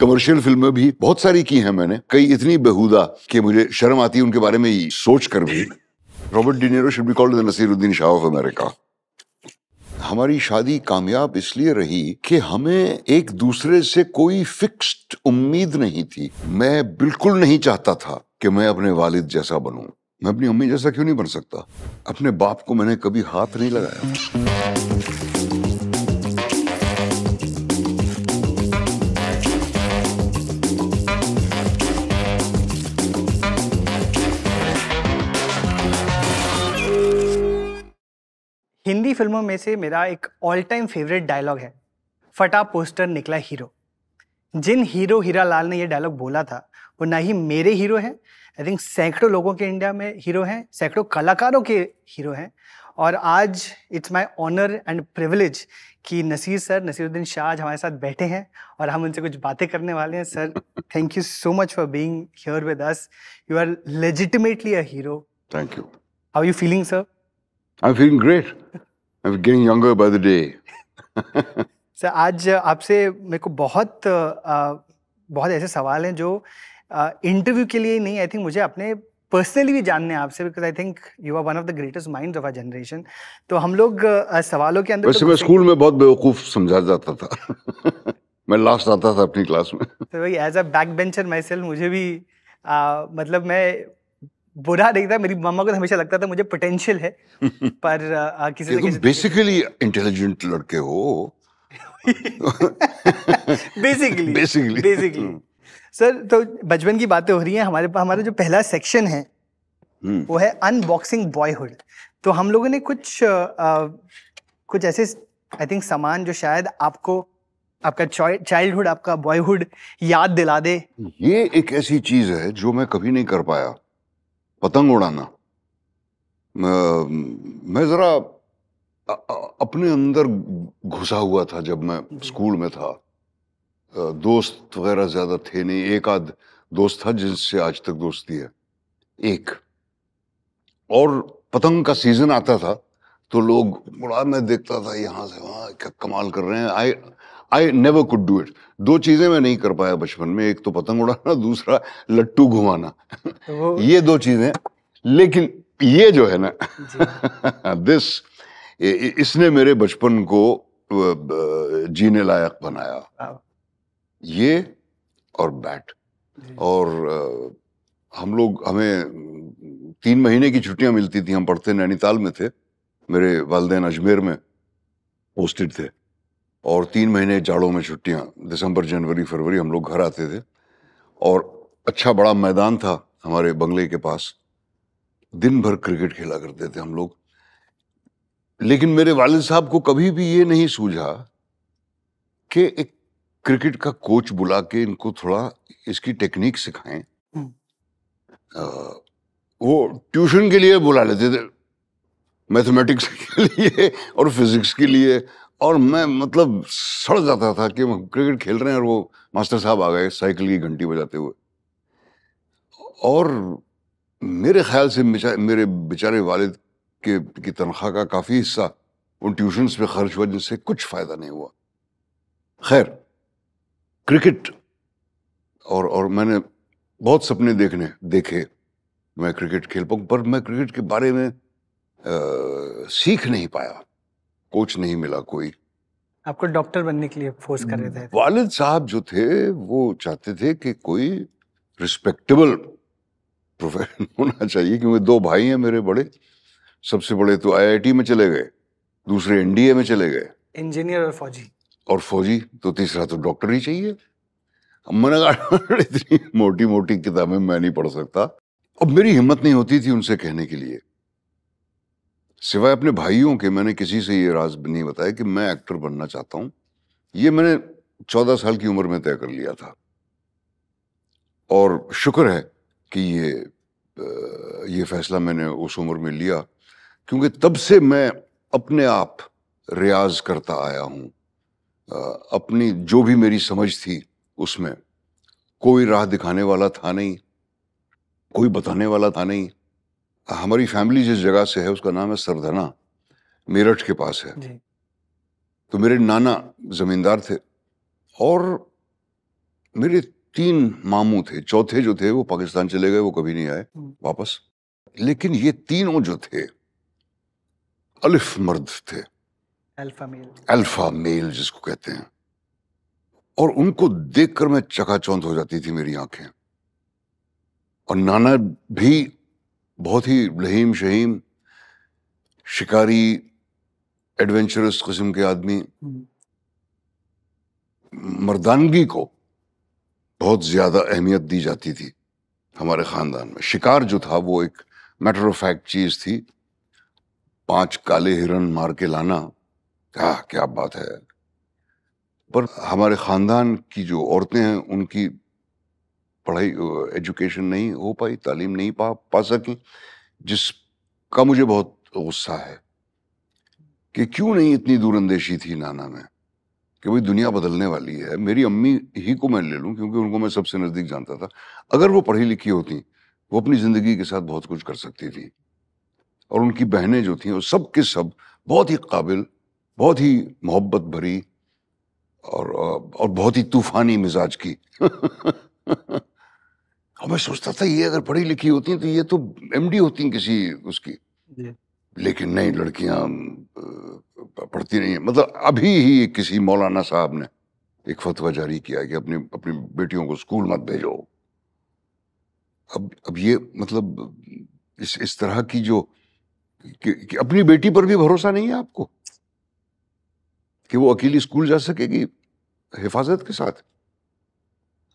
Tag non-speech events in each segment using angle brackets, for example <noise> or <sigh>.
Commercial फिल्में भी बहुत सारी की हैं मैंने कई इतनी बेहुदा कि मुझे शर्म आती है उनके बारे में ही सोच कर भी Robert De Niro should be called the Naseeruddin Shah of America हमारी शादी कामयाब इसलिए रही कि हमें एक दूसरे से कोई फिक्स्ड उम्मीद नहीं थी मैं बिल्कुल नहीं चाहता था कि मैं अपने वालिद जैसा बनूं मैं अपनी अम्मी जैसा क्यों नहीं बन सकता अपने बाप को मैंने कभी हाथ नहीं लगाया हिंदी फिल्मों में से मेरा एक ऑल टाइम फेवरेट डायलॉग है फटा पोस्टर निकला हीरो जिन हीरो हीरा लाल ने ये डायलॉग बोला था वो ना ही मेरे हीरो हैं आई थिंक सैकड़ों लोगों के इंडिया में हीरो हैं सैकड़ों कलाकारों के हीरो हैं और आज it's my honour and privilege कि नसीर सर नसीरुद्दीन शाह आज हमारे साथ बैठे हैं और हम उनसे कुछ बातें करने वाले हैं sir thank you so much for being here with us you are legitimately a hero thank you how you feeling sir I feeling great I am getting younger by the day sir आज आपसे मेरे को बहुत बहुत ऐसे सवाल हैं जो इंटरव्यू के लिए नहीं आई थिंक मुझे अपने पर्सनली भी जानने आपसे because I think you are one of the greatest minds of our generation तो हम लोग सवालों के अंदर वैसे तो मैं स्कूल में बहुत बेवकूफ समझा जाता था <laughs> मैं लास्ट आता था अपनी क्लास में तो भाई एज अ बैक बेंचर माई मुझे भी आ, मतलब मैं बुरा नहीं था मेरी मम्मा को तो हमेशा लगता था मुझे पोटेंशियल है <laughs> पर आ, किसी तुम बेसिकली इंटेलिजेंट लड़के हो बेसिकली बेसिकली बेसिकली सर तो बचपन की बातें हो रही हैं हमारे हमारा जो पहला सेक्शन है hmm. वो है अनबॉक्सिंग बॉयहुड तो हम लोगों ने कुछ आ, कुछ ऐसे आई थिंक सामान जो शायद आपको आपका चाइल्डहुड आपका बॉयहुड याद दिला दे ये एक ऐसी चीज है जो मैं कभी नहीं कर पाया पतंग उड़ाना मैं ज़रा अपने अंदर घुसा हुआ था जब मैं स्कूल में था दोस्त वगैरह ज़्यादा थे नहीं एक आध दोस्त था जिससे आज तक दोस्ती है एक और पतंग का सीज़न आता था तो लोग बड़ा मैं देखता था यहां से वहां क्या कमाल कर रहे हैं I I never could do it दो चीजें मैं नहीं कर पाया बचपन में एक तो पतंग उड़ाना दूसरा लट्टू घुमाना <laughs> ये दो चीजें लेकिन ये जो है ना दिस <laughs> इसने मेरे बचपन को जीने लायक बनाया ये और बैट और हम लोग हमें तीन महीने की छुट्टियां मिलती थी हम पढ़ते नैनीताल में थे मेरे वालदेन अजमेर में पोस्टेड थे और तीन महीने जाड़ों में छुट्टियाँ दिसंबर जनवरी फरवरी हम लोग घर आते थे और अच्छा बड़ा मैदान था हमारे बंगले के पास दिन भर क्रिकेट खेला करते थे हम लोग लेकिन मेरे वालिद साहब को कभी भी ये नहीं सूझा कि एक क्रिकेट का कोच बुला के इनको थोड़ा इसकी टेक्निक सिखाएं आ, हम्म। वो ट्यूशन के लिए बुला लेते थे मैथमेटिक्स के लिए और फिजिक्स के लिए और मैं मतलब सड़ जाता था कि हम क्रिकेट खेल रहे हैं और वो मास्टर साहब आ गए साइकिल की घंटी बजाते हुए और मेरे ख्याल से मेरे बेचारे वालिद के की तनख्वाह का काफ़ी हिस्सा उन ट्यूशन्स पे खर्च हुआ जिनसे कुछ फ़ायदा नहीं हुआ खैर क्रिकेट और और मैंने बहुत सपने देखने देखे मैं क्रिकेट खेल पाऊँ पर मैं क्रिकेट के बारे में आ, सीख नहीं पाया कोच नहीं मिला कोई आपको डॉक्टर बनने के लिए फोर्स कर रहे हम्म, थे वालिद साहब जो थे वो चाहते थे कि कोई रिस्पेक्टेबल प्रोफेशन <laughs> होना चाहिए क्योंकि दो भाई हैं मेरे बड़े सबसे बड़े तो आईआईटी में चले गए दूसरे एनडीए में चले गए इंजीनियर और फौजी और फौजी तो तीसरा तो डॉक्टर ही चाहिए मैंने कहा इतनी मोटी मोटी किताबें मैं नहीं पढ़ सकता अब मेरी हिम्मत नहीं होती थी उनसे कहने के लिए सिवाय अपने भाइयों के मैंने किसी से ये राज नहीं बताया कि मैं एक्टर बनना चाहता हूँ ये मैंने चौदह साल की उम्र में तय कर लिया था और शुक्र है कि ये ये फैसला मैंने उस उम्र में लिया क्योंकि तब से मैं अपने आप रियाज करता आया हूँ अपनी जो भी मेरी समझ थी उसमें कोई राह दिखाने वाला था नहीं कोई बताने वाला था नहीं हमारी फैमिली जिस जगह से है उसका नाम है सरधना मेरठ के पास है जी। तो मेरे नाना जमींदार थे और मेरे तीन मामू थे चौथे जो थे वो पाकिस्तान चले गए वो कभी नहीं आए हम्म। वापस लेकिन ये तीनों जो थे अलिफ मर्द थे अल्फा मेल अल्फा मेल जिसको कहते हैं और उनको देखकर मैं चकाचौंध हो जाती थी मेरी आंखें और नाना भी बहुत ही लहीम शहीम शिकारी एडवेंचरस किस्म के आदमी हम्म। मर्दानगी को बहुत ज़्यादा अहमियत दी जाती थी हमारे ख़ानदान में शिकार जो था वो एक मैटर ऑफ फैक्ट चीज़ थी पांच काले हिरन मार के लाना क्या क्या बात है पर हमारे ख़ानदान की जो औरतें हैं उनकी पढ़ाई एजुकेशन नहीं हो पाई तालीम नहीं पा पा सकी जिसका मुझे बहुत गुस्सा है कि क्यों नहीं इतनी दूरंदेशी थी नाना में कि भाई दुनिया बदलने वाली है मेरी अम्मी ही को मैं ले लूँ क्योंकि उनको मैं सबसे नज़दीक जानता था अगर वो पढ़ी लिखी होती वो अपनी ज़िंदगी के साथ बहुत कुछ कर सकती थी और उनकी बहनें जो थीं वो सब के सब बहुत ही काबिल बहुत ही मोहब्बत भरी और और बहुत ही तूफ़ानी मिजाज की <laughs> और मैं सोचता था ये अगर पढ़ी लिखी होती तो ये तो एमडी होती किसी उसकी लेकिन नहीं लड़कियां पढ़ती नहीं है मतलब अभी ही किसी मौलाना साहब ने एक फतवा जारी किया कि अपनी अपनी बेटियों को स्कूल मत भेजो अब अब ये मतलब इस इस तरह की जो कि, कि अपनी बेटी पर भी भरोसा नहीं है आपको कि वो अकेली स्कूल जा सकेगी हिफाजत के साथ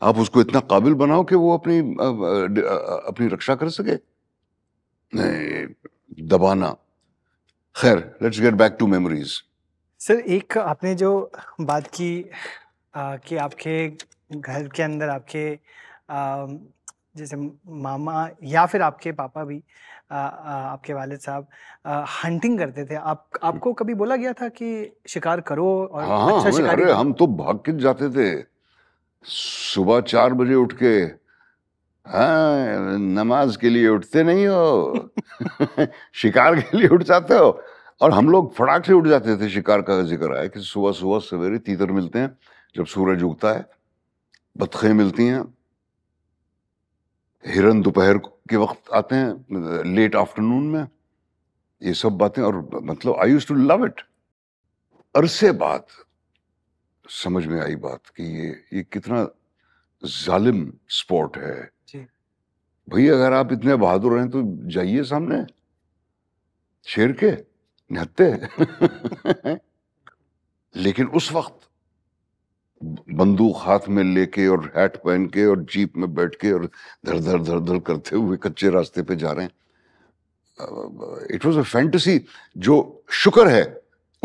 आप उसको इतना काबिल बनाओ कि वो अपनी अपनी रक्षा कर सके नहीं दबाना खैर let's get back to memories sir एक आपने जो बात की आ, कि आपके घर के अंदर आपके आ, जैसे मामा या फिर आपके पापा भी आ, आ, आपके वालिद साहब हंटिंग करते थे आप आपको कभी बोला गया था कि शिकार करो और हाँ, अच्छा शिकार हम तो भाग के जाते थे सुबह चार बजे उठ के हाँ नमाज के लिए उठते नहीं हो <laughs> शिकार के लिए उठ जाते हो और हम लोग फटाक से उठ जाते थे शिकार का जिक्र आया कि सुबह सुबह सवेरे तीतर मिलते हैं जब सूरज उगता है बतखें मिलती हैं हिरन दोपहर के वक्त आते हैं लेट आफ्टरनून में ये सब बातें और मतलब I use to love it अरसे बाद समझ में आई बात कि ये ये कितना जालिम स्पोर्ट है भाई अगर आप इतने बहादुर हैं तो जाइए सामने शेर के निहत्ते <laughs> लेकिन उस वक्त बंदूक हाथ में लेके और हैट पहन के और जीप में बैठ के और धर धर धर धर करते हुए कच्चे रास्ते पे जा रहे हैं इट वॉज अ फैंटसी जो शुक्र है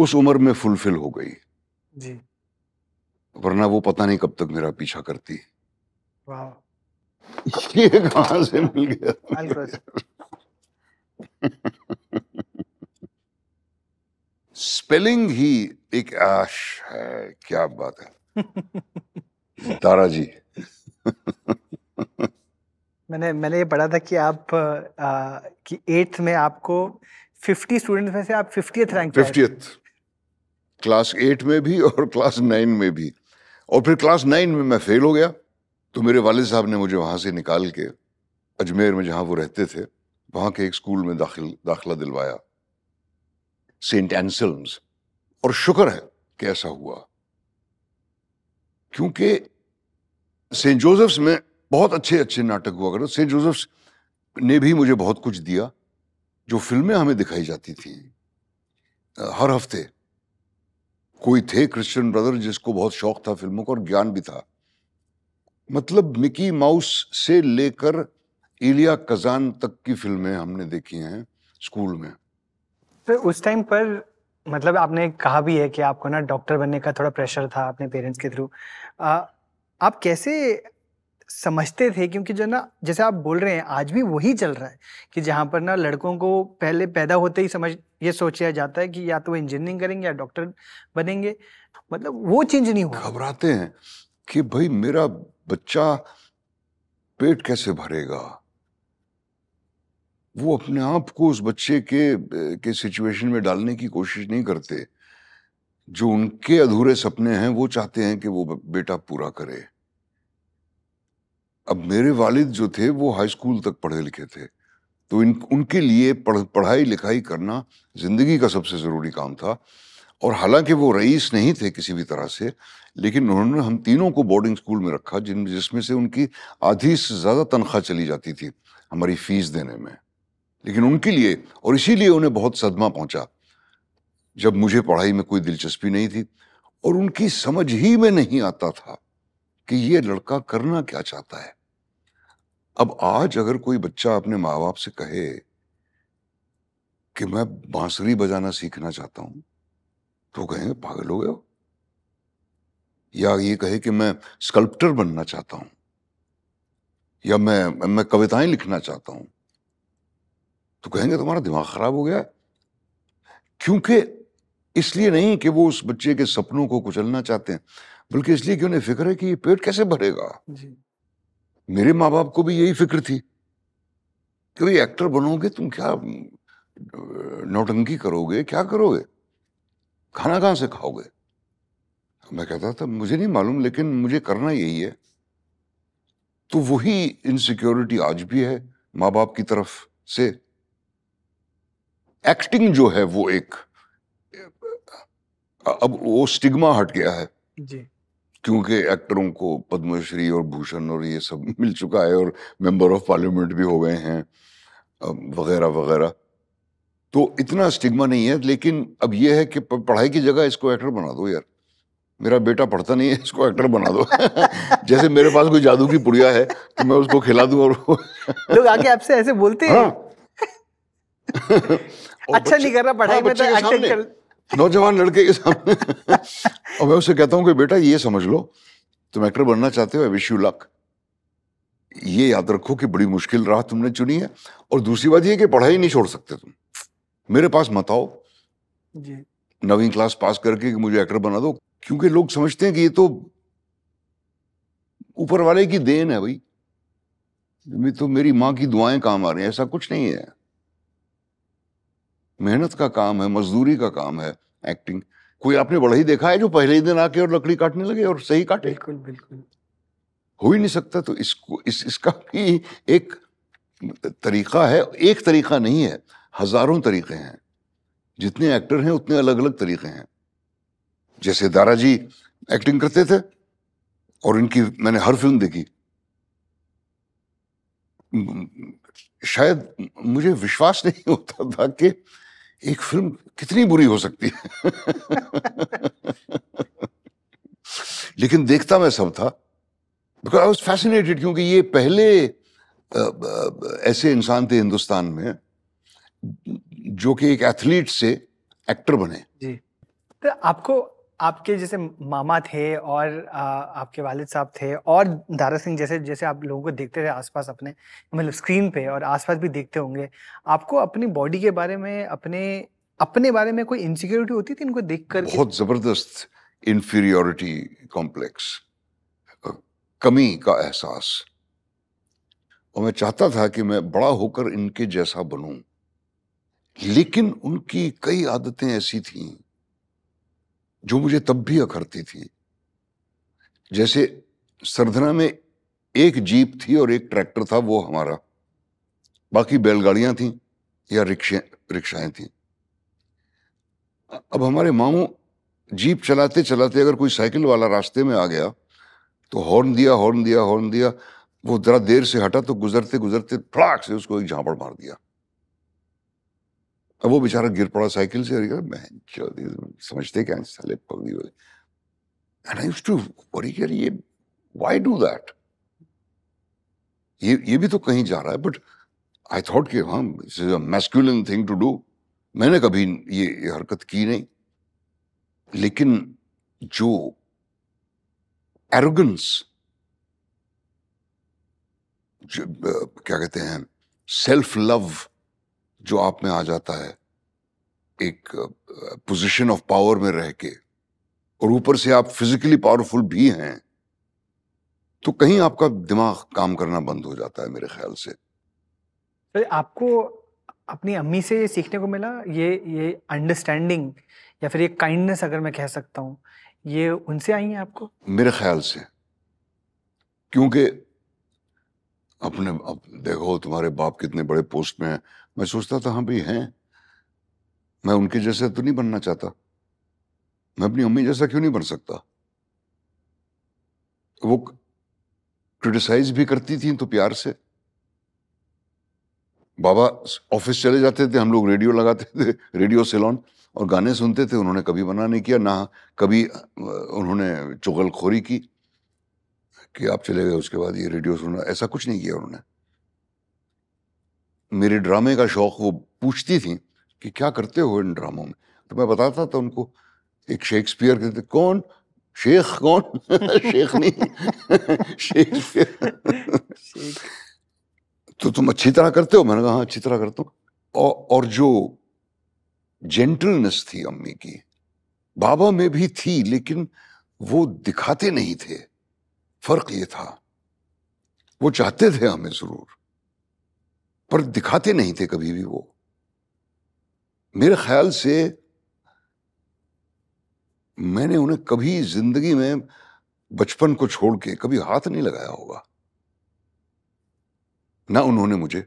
उस उम्र में फुलफिल हो गई जी वरना वो पता नहीं कब तक मेरा पीछा करती <laughs> ये कहां से मिल गया स्पेलिंग ही एक आश है क्या बात है तारा जी मैंने मैंने ये पढ़ा था कि आप आ, कि एट्थ में आपको 50 स्टूडेंट में से आप फिफ्टी रैंक क्लास एट में भी और क्लास नाइन में भी और फिर क्लास नाइन में मैं फेल हो गया तो मेरे वालद साहब ने मुझे वहाँ से निकाल के अजमेर में जहाँ वो रहते थे वहाँ के एक स्कूल में दाखिल दाखिला दिलवाया सेंट एनसल्स और शुक्र है कि ऐसा हुआ क्योंकि सेंट जोसेफ्स में बहुत अच्छे अच्छे नाटक हुआ करते सेंट जोसेफ्स ने भी मुझे बहुत कुछ दिया जो फिल्में हमें दिखाई जाती थी हर हफ्ते कोई थे क्रिश्चियन ब्रदर जिसको बहुत शौक था फिल्मों का और ज्ञान भी था मतलब मिकी माउस से लेकर इलिया कजान तक की फिल्में हमने देखी हैं स्कूल में फिर तो उस टाइम पर मतलब आपने कहा भी है कि आपको ना डॉक्टर बनने का थोड़ा प्रेशर था अपने पेरेंट्स के थ्रू आप कैसे समझते थे क्योंकि जो ना जैसे आप बोल रहे हैं आज भी वही चल रहा है कि जहाँ पर ना लड़कों को पहले पैदा होते ही समझ ये सोचा जाता है कि या तो वो इंजीनियरिंग करेंगे या डॉक्टर बनेंगे मतलब वो चेंज नहीं हुआ घबराते हैं कि भाई मेरा बच्चा पेट कैसे भरेगा वो अपने आप को उस बच्चे के के सिचुएशन में डालने की कोशिश नहीं करते जो उनके अधूरे सपने हैं वो चाहते हैं कि वो बेटा पूरा करे अब मेरे वालिद जो थे वो हाई स्कूल तक पढ़े लिखे थे तो इन उनके लिए पढ़ पढ़ाई लिखाई करना ज़िंदगी का सबसे ज़रूरी काम था और हालांकि वो रईस नहीं थे किसी भी तरह से लेकिन उन्होंने हम तीनों को बोर्डिंग स्कूल में रखा जिन जिसमें से उनकी आधी से ज़्यादा तनख्वाह चली जाती थी हमारी फीस देने में लेकिन उनके लिए और इसीलिए उन्हें बहुत सदमा पहुंचा जब मुझे पढ़ाई में कोई दिलचस्पी नहीं थी और उनकी समझ ही में नहीं आता था कि ये लड़का करना क्या चाहता है अब आज अगर कोई बच्चा अपने माँ बाप से कहे कि मैं बांसुरी बजाना सीखना चाहता हूं तो कहेंगे पागल हो गए हो या ये कहे कि मैं स्कल्प्टर बनना चाहता हूं या मैं मैं कविताएं लिखना चाहता हूं तो कहेंगे तुम्हारा दिमाग खराब हो गया क्योंकि इसलिए नहीं कि वो उस बच्चे के सपनों को कुचलना चाहते हैं बल्कि इसलिए कि उन्हें फिक्र है कि ये पेट कैसे भरेगा जी। मेरे माँ बाप को भी यही फिक्र थी कि भाई एक्टर बनोगे तुम क्या नौटंकी करोगे क्या करोगे खाना कहाँ से खाओगे मैं कहता था मुझे नहीं मालूम लेकिन मुझे करना यही है तो वही इनसिक्योरिटी आज भी है माँ बाप की तरफ से एक्टिंग जो है वो एक अब वो स्टिग्मा हट गया है जी क्योंकि एक्टरों को पद्मश्री और भूषण और ये सब मिल चुका है और मेंबर ऑफ पार्लियामेंट भी हो गए हैं वगैरह वगैरह तो इतना स्टिग्मा नहीं है लेकिन अब ये है कि पढ़ाई की जगह इसको एक्टर बना दो यार मेरा बेटा पढ़ता नहीं है इसको एक्टर बना दो <laughs> जैसे मेरे पास कोई जादू की पुड़िया है तो मैं उसको खिला दूं और <laughs> लोग आके आपसे ऐसे बोलते हैं हाँ। <laughs> अच्छा नहीं कर रहा पढ़ाई हाँ, में तो एक्टिंग कर नौजवान लड़के के सामने और मैं उससे कहता हूं कि बेटा ये समझ लो तुम एक्टर बनना चाहते हो आई विश यू लक ये याद रखो कि बड़ी मुश्किल राह तुमने चुनी है और दूसरी बात ये कि पढ़ाई नहीं छोड़ सकते तुम मेरे पास मत आओ नवीं क्लास पास करके कि मुझे एक्टर बना दो क्योंकि लोग समझते हैं कि ये तो ऊपर वाले की देन है भाई तो मेरी माँ की दुआएं काम आ रही हैं ऐसा कुछ नहीं है मेहनत का काम है मजदूरी का काम है एक्टिंग कोई आपने बड़ा ही देखा है जो पहले ही दिन आके और लकड़ी काटने लगे और सही काटे बिल्कुल बिल्कुल हो ही नहीं सकता तो इसको इस इसका भी एक तरीका है एक तरीका नहीं है हजारों तरीके हैं जितने एक्टर हैं उतने अलग अलग तरीके हैं जैसे दादाजी एक्टिंग करते थे और इनकी मैंने हर फिल्म देखी शायद मुझे विश्वास नहीं होता था कि एक फिल्म कितनी बुरी हो सकती है लेकिन देखता मैं सब था बिकॉज आई वॉज फैसिनेटेड क्योंकि ये पहले ऐसे इंसान थे हिंदुस्तान में जो कि एक एथलीट से एक्टर बने जी तो आपको आपके जैसे मामा थे और आ, आपके वालिद साहब थे और दारा सिंह जैसे जैसे आप लोगों को देखते थे आसपास अपने मतलब स्क्रीन पे और आसपास भी देखते होंगे आपको अपनी बॉडी के बारे में अपने अपने बारे में कोई इनसिक्योरिटी होती थी इनको देख कर बहुत ज़बरदस्त इंफीरियोरिटी कॉम्प्लेक्स कमी का एहसास और मैं चाहता था कि मैं बड़ा होकर इनके जैसा बनूं लेकिन उनकी कई आदतें ऐसी थीं जो मुझे तब भी अखरती थी जैसे सरधना में एक जीप थी और एक ट्रैक्टर था वो हमारा बाकी बैलगाड़ियां थी या रिक्शे रिक्शाएं थी अब हमारे मामू जीप चलाते चलाते अगर कोई साइकिल वाला रास्ते में आ गया तो हॉर्न दिया हॉर्न दिया हॉर्न दिया वो जरा देर से हटा तो गुजरते गुजरते फड़ाक से उसको एक झांपड़ मार दिया अब वो बेचारा गिर पड़ा साइकिल से और मैं समझते क्या साले पगड़ी वाले एंड आई टू वरी कर ये वाई डू दैट ये ये भी तो कहीं जा रहा है बट आई थॉट कि हाँ it's a masculine thing to do मैंने कभी ये, ये हरकत की नहीं लेकिन जो एरोगेंस जो क्या कहते हैं सेल्फ लव जो आप में आ जाता है एक पोजीशन ऑफ पावर में रह के और ऊपर से आप फिजिकली पावरफुल भी हैं तो कहीं आपका दिमाग काम करना बंद हो जाता है मेरे ख्याल से तो आपको अपनी अम्मी से ये सीखने को मिला ये ये अंडरस्टैंडिंग या फिर ये काइंडनेस अगर मैं कह सकता हूं ये उनसे आई है आपको मेरे ख्याल से क्योंकि अपने अप, देखो तुम्हारे बाप कितने बड़े पोस्ट में हैं मैं सोचता था हाँ भाई हैं मैं उनके जैसा तो नहीं बनना चाहता मैं अपनी मम्मी जैसा क्यों नहीं बन सकता वो क्रिटिसाइज भी करती थी तो प्यार से बाबा ऑफिस चले जाते थे हम लोग रेडियो लगाते थे रेडियो सेलॉन और गाने सुनते थे उन्होंने कभी मना नहीं किया ना कभी उन्होंने चुगलखोरी की कि आप चले गए उसके बाद ये रेडियो सुनना ऐसा कुछ नहीं किया उन्होंने मेरे ड्रामे का शौक़ वो पूछती थी कि क्या करते हो इन ड्रामों में तो मैं बताता था उनको एक शेक्सपियर कहते कौन शेख कौन <laughs> शेख नहीं <laughs> शेक्सपियर तो तुम अच्छी तरह करते हो मैंने कहा हाँ, अच्छी तरह करता हूँ और, और जो जेंटलनेस थी अम्मी की बाबा में भी थी लेकिन वो दिखाते नहीं थे फर्क ये था वो चाहते थे हमें जरूर पर दिखाते नहीं थे कभी भी वो मेरे ख्याल से मैंने उन्हें कभी जिंदगी में बचपन को छोड़ के कभी हाथ नहीं लगाया होगा ना उन्होंने मुझे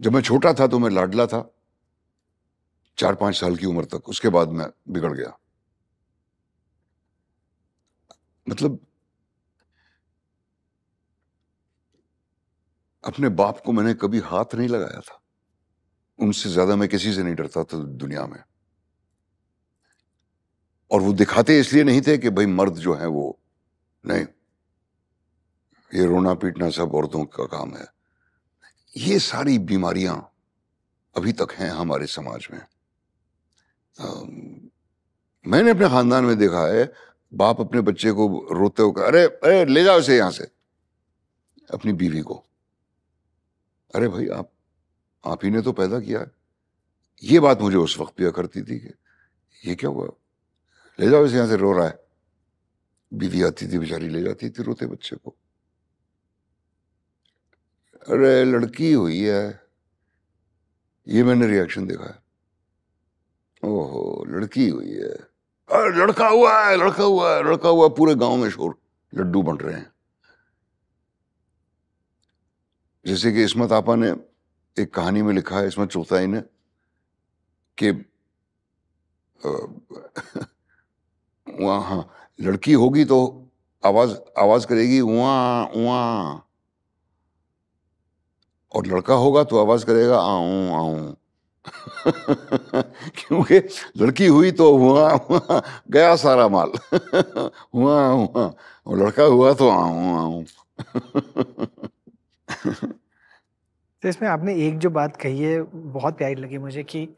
जब मैं छोटा था तो मैं लाडला था चार पांच साल की उम्र तक उसके बाद मैं बिगड़ गया मतलब अपने बाप को मैंने कभी हाथ नहीं लगाया था उनसे ज्यादा मैं किसी से नहीं डरता था दुनिया में और वो दिखाते इसलिए नहीं थे कि भाई मर्द जो है वो नहीं ये रोना पीटना सब औरतों का काम है ये सारी बीमारियां अभी तक हैं हमारे समाज में आ, मैंने अपने खानदान में देखा है बाप अपने बच्चे को रोते हुए अरे अरे ले जाओ इसे यहां से अपनी बीवी को अरे भाई आप आप ही ने तो पैदा किया है ये बात मुझे उस वक्त भी करती थी कि ये क्या हुआ ले जाओ इसे यहाँ से रो रहा है बीवी आती थी बेचारी ले जाती थी रोते बच्चे को अरे लड़की हुई है ये मैंने रिएक्शन देखा है ओहो लड़की हुई है अरे लड़का हुआ है लड़का हुआ है लड़का हुआ पूरे गांव में शोर लड्डू बंट रहे हैं जैसे कि इसमत आपा ने एक कहानी में लिखा है इसमत चौथाई ने कि <laughs> वहाँ हाँ लड़की होगी तो आवाज आवाज करेगी वहाँ वहाँ और लड़का होगा तो आवाज करेगा आऊं आऊं <laughs> क्योंकि लड़की हुई तो हुआ हुआ गया सारा माल हुआ <laughs> हुआ और लड़का हुआ तो आऊं आऊं <laughs> तो इसमें आपने एक जो बात कही है बहुत प्यारी लगी मुझे कि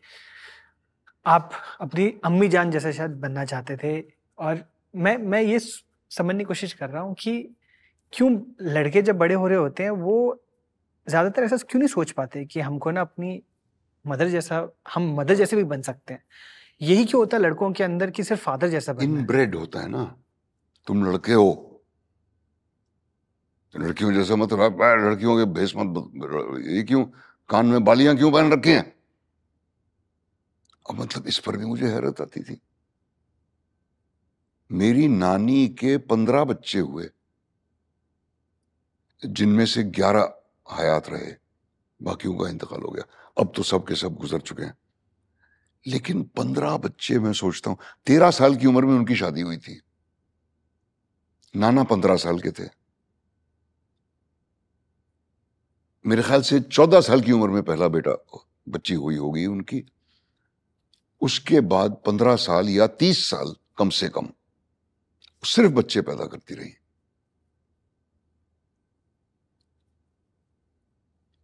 आप अपनी अम्मी जान जैसे शायद बनना चाहते थे और मैं मैं ये समझने की कोशिश कर रहा हूँ कि क्यों लड़के जब बड़े हो रहे होते हैं वो ज़्यादातर ऐसा क्यों नहीं सोच पाते कि हमको ना अपनी मदर जैसा हम मदर जैसे भी बन सकते हैं यही क्यों होता है लड़कों के अंदर कि सिर्फ फादर जैसा बनना ब्रेड होता है ना तुम लड़के हो तो लड़कियों जैसे मत लड़कियों के भेष मत ये क्यों कान में बालियां क्यों पहन रखी हैं अब मतलब इस पर भी मुझे हैरत आती थी मेरी नानी के पंद्रह बच्चे हुए जिनमें से ग्यारह हयात रहे बाकियों का इंतकाल हो गया अब तो सब के सब गुजर चुके हैं लेकिन पंद्रह बच्चे मैं सोचता हूं तेरह साल की उम्र में उनकी शादी हुई थी नाना पंद्रह साल के थे मेरे ख्याल से चौदह साल की उम्र में पहला बेटा बच्ची हुई होगी उनकी उसके बाद पंद्रह साल या तीस साल कम से कम सिर्फ बच्चे पैदा करती रही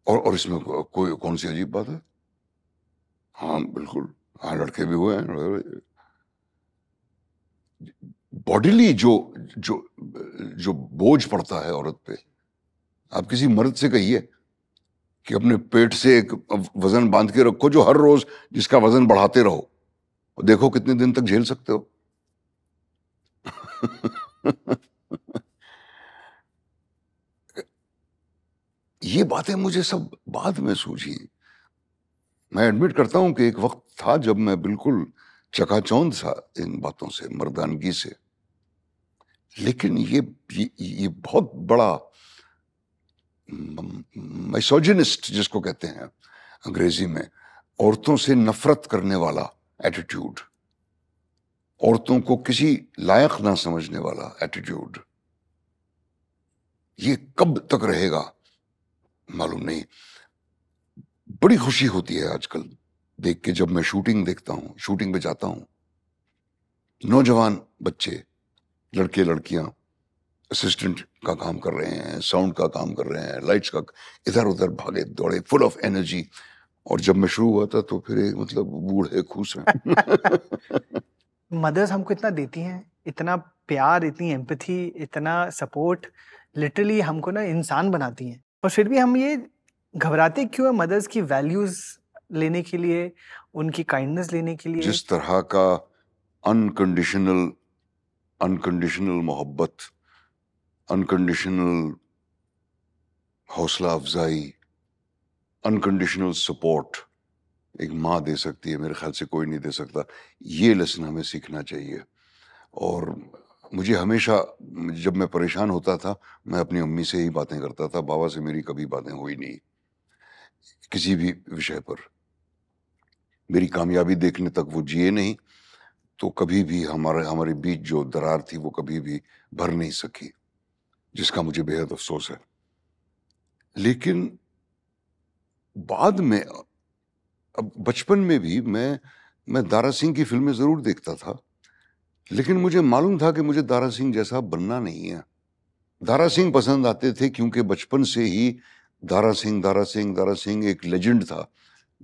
और और इसमें को, कोई कौन सी अजीब बात है हाँ बिल्कुल हाँ लड़के भी हुए हैं बॉडीली जो जो जो बोझ पड़ता है औरत पे आप किसी मर्द से कहिए कि अपने पेट से एक वजन बांध के रखो जो हर रोज जिसका वजन बढ़ाते रहो और देखो कितने दिन तक झेल सकते हो <laughs> ये बातें मुझे सब बाद में सूझी मैं एडमिट करता हूं कि एक वक्त था जब मैं बिल्कुल चकाचौंध था इन बातों से मर्दानगी से लेकिन ये ये, ये बहुत बड़ा मैसोजिनिस्ट जिसको कहते हैं अंग्रेजी में औरतों से नफरत करने वाला एटीट्यूड औरतों को किसी लायक ना समझने वाला एटीट्यूड ये कब तक रहेगा मालूम नहीं बड़ी खुशी होती है आजकल देख के जब मैं शूटिंग देखता हूं शूटिंग पे जाता हूं नौजवान बच्चे लड़के लड़कियां असिस्टेंट का काम कर रहे हैं साउंड का काम कर रहे हैं लाइट्स का इधर उधर भागे दौड़े फुल ऑफ एनर्जी और जब मैं शुरू हुआ था तो फिर एक मतलब बूढ़े खुश हैं मदर्स <laughs> हमको इतना देती हैं इतना प्यार इतनी एम्पथी इतना सपोर्ट लिटरली हमको ना इंसान बनाती हैं और फिर भी हम ये घबराते क्यों है मदर्स की वैल्यूज लेने के लिए उनकी काइंडनेस लेने के लिए जिस तरह का अनकंडीशनल अनकंडीशनल मोहब्बत अनकंडीशनल हौसला अफजाई अनकंडीशनल सपोर्ट एक माँ दे सकती है मेरे ख्याल से कोई नहीं दे सकता ये लेसन हमें सीखना चाहिए और मुझे हमेशा जब मैं परेशान होता था मैं अपनी अम्मी से ही बातें करता था बाबा से मेरी कभी बातें हुई नहीं किसी भी विषय पर मेरी कामयाबी देखने तक वो जिए नहीं तो कभी भी हमारे हमारे बीच जो दरार थी वो कभी भी भर नहीं सकी जिसका मुझे बेहद अफसोस है लेकिन बाद में अब बचपन में भी मैं मैं दारा सिंह की फिल्में ज़रूर देखता था लेकिन मुझे मालूम था कि मुझे दारा सिंह जैसा बनना नहीं है दारा सिंह पसंद आते थे क्योंकि बचपन से ही दारा सिंह दारा सिंह दारा सिंह एक लेजेंड था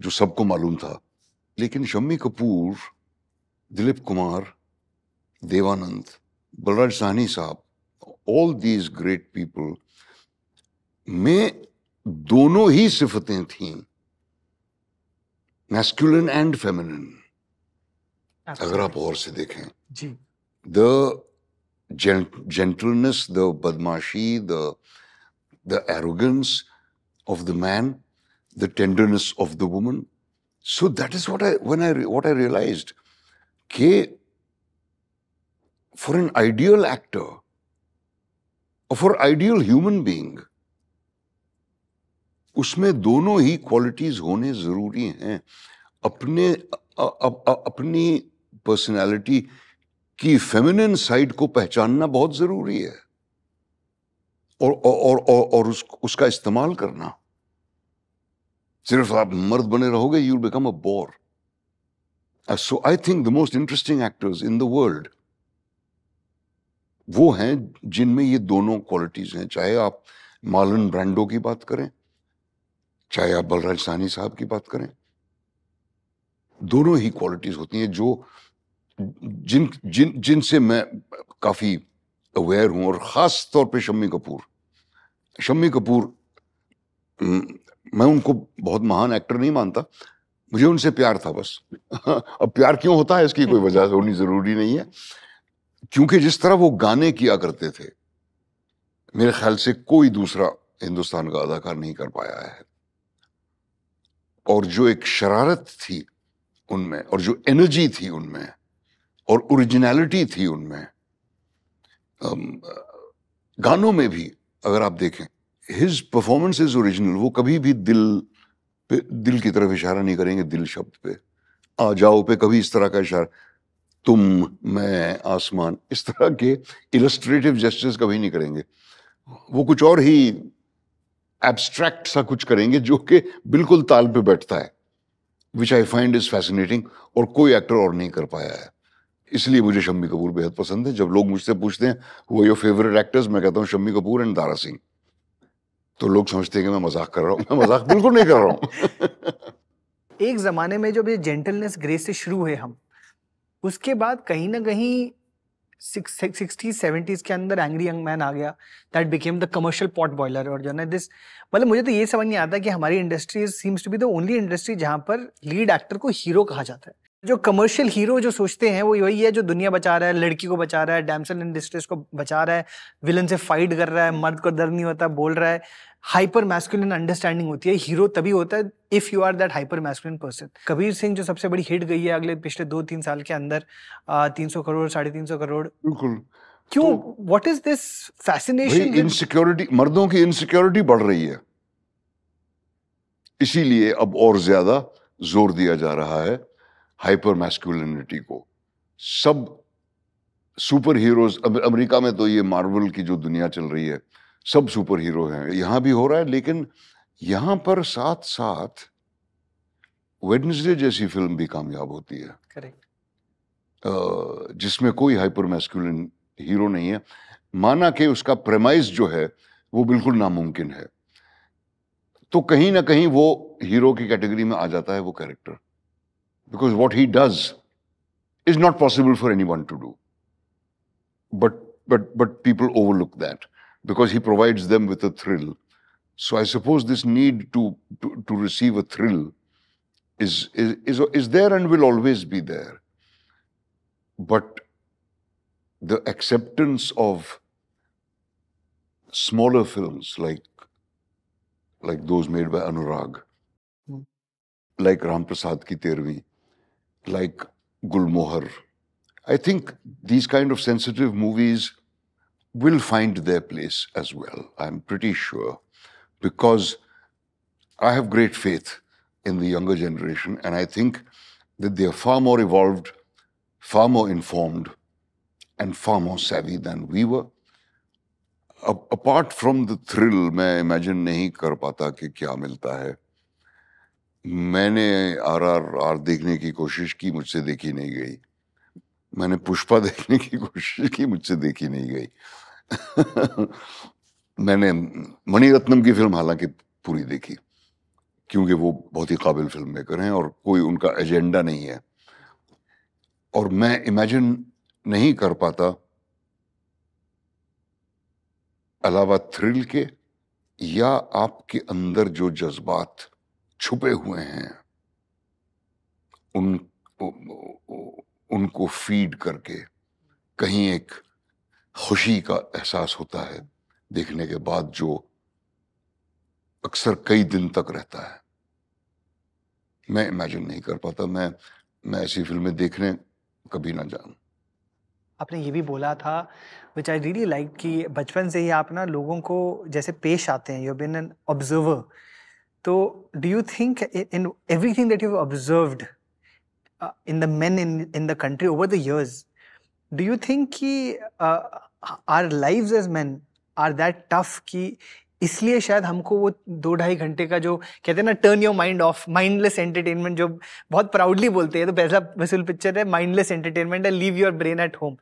जो सबको मालूम था लेकिन शम्मी कपूर दिलीप कुमार देवानंद बलराज साहनी साहब ऑल दीज ग्रेट पीपल में दोनों ही सिफतें थीं मैस्कुलिन एंड फेमिनिन अगर आप और से देखें द जेंटलनेस द बदमाशी the the arrogance of the man the tenderness of the woman so that is what I when I what I realised के for an ideal actor for ideal human being उसमें दोनों ही qualities होने जरूरी हैं अपने अ, अ, अ, अपनी personality की feminine side को पहचानना बहुत जरूरी है और और और, और उस, उसका इस्तेमाल करना सिर्फ आप मर्द बने रहोगे you become a bore so I think the most interesting actors in the world वो हैं जिनमें ये दोनों क्वालिटीज़ हैं चाहे आप मालन ब्रांडो की बात करें चाहे आप बलराज सहनी साहब की बात करें दोनों ही क्वालिटीज़ होती हैं जो जिन जिन जिनसे मैं काफ़ी अवेयर हूं और ख़ास तौर पे शम्मी कपूर शम्मी कपूर मैं उनको बहुत महान एक्टर नहीं मानता मुझे उनसे प्यार था बस <laughs> अब प्यार क्यों होता है इसकी कोई वजह <laughs> होनी ज़रूरी नहीं है क्योंकि जिस तरह वो गाने किया करते थे मेरे ख्याल से कोई दूसरा हिंदुस्तान का अदाकार नहीं कर पाया है और जो एक शरारत थी उनमें और जो एनर्जी थी उनमें और ओरिजिनलिटी थी उनमें गानों में भी अगर आप देखें हिज परफॉर्मेंस इज ओरिजिनल वो कभी भी दिल पे दिल की तरफ इशारा नहीं करेंगे दिल शब्द पे आ जाओ पे कभी इस तरह का इशारा तुम मैं आसमान इस तरह के इलस्ट्रेटिव जेस्टर्स कभी नहीं करेंगे वो कुछ और ही एब्स्ट्रैक्ट सा कुछ करेंगे जो कि बिल्कुल ताल पे बैठता है which I find is fascinating और कोई एक्टर और नहीं कर पाया है इसलिए मुझे शम्मी कपूर बेहद पसंद है जब लोग मुझसे पूछते हैं वो योर फेवरेट एक्टर्स मैं कहता हूँ शम्मी कपूर एंड दारा सिंह तो लोग समझते हैं कि मैं मजाक कर रहा हूँ मैं मजाक बिल्कुल नहीं कर रहा हूँ <laughs> एक जमाने में जब ये जेंटलनेस ग्रेस से शुरू हुए हम उसके बाद कहीं ना कहीं सिक्सटीज सेवेंटीज के अंदर एंग्री यंग मैन आ गया that became the commercial pot boiler और जो है दिस मतलब मुझे तो ये समझ नहीं आता कि हमारी industry seems to be the only industry जहाँ पर लीड एक्टर को हीरो कहा जाता है जो कमर्शियल हीरो जो सोचते हैं वो वही है जो दुनिया बचा रहा है लड़की को बचा रहा है डैमसन इंडस्ट्रीज को बचा रहा है विलन से फाइट कर रहा है मर्द को दर्द नहीं होता बोल रहा है हाइपर मैस्कुलिन अंडरस्टैंडिंग होती है हीरो तभी होता है if you are that hyper masculine person Kabir Singh जो सबसे बड़ी हिट गई है अगले पिछले दो तीन साल के अंदर तीन सौ करोड़ साढ़े तीन सौ करोड़ बिल्कुल क्यों what is this fascination insecurity मर्दों की इनसिक्योरिटी बढ़ रही है इसीलिए अब और ज्यादा जोर दिया जा रहा है हाइपर मैस्कुलिनिटी को सब सुपर हीरोज अमेरिका में तो ये मार्वल की जो दुनिया चल रही है सब सुपर हीरो हैं यहां भी हो रहा है लेकिन यहां पर साथ साथ वेडनेसडे जैसी फिल्म भी कामयाब होती है जिसमें कोई हाइपर मैस्कुलिन हीरो नहीं है माना कि उसका प्रेमाइज जो है वो बिल्कुल नामुमकिन है तो कहीं ना कहीं वो हीरो की कैटेगरी में आ जाता है वो character because what he does is not possible for anyone to do but but but people overlook that because he provides them with a thrill. So I suppose this need to, to, to receive a thrill is, is, is, is there and will always be there. But the acceptance of smaller films like, like those made by Anurag, hmm. like Ramprasad Ki Tervi, like Gulmohar, I think these kind of sensitive movies will find their place as well, I'm pretty sure, because I have great faith in the younger generation, and I think that they are far more evolved, far more informed, and far more savvy than we were. A- apart from the thrill, I imagine नहीं कर पाता कि क्या मिलता है मैंने are are are देखने की कोशिश की मुझसे देखी नहीं गई मैंने पुष्पा देखने की कोशिश की मुझसे देखी नहीं गई <laughs> मैंने मणिरत्नम की फिल्म हालांकि पूरी देखी क्योंकि वो बहुत ही काबिल फिल्म मेकर हैं और कोई उनका एजेंडा नहीं है और मैं इमेजिन नहीं कर पाता अलावा थ्रिल के या आपके अंदर जो जज्बात छुपे हुए हैं उन उनको फीड करके कहीं एक खुशी का एहसास होता है देखने के बाद जो अक्सर कई दिन तक रहता है मैं इमेजिन नहीं कर पाता मैं मैं ऐसी फिल्में देखने कभी ना जाऊं आपने ये भी बोला था विच आई रियली लाइक कि बचपन से ही आप ना लोगों को जैसे पेश आते हैं यू बिन एन ऑब्जर्वर तो do you think in everything that you observed in the men in in the country over the years do you think कि uh, our lives as man are that tough कि इसलिए शायद हमको वो दो ढाई घंटे का जो कहते हैं ना turn your mind off mindless entertainment जो बहुत प्राउडली बोलते हैं तो पैसा वसूल पिक्चर है माइंडलेस एंटरटेनमेंट है leave your brain at home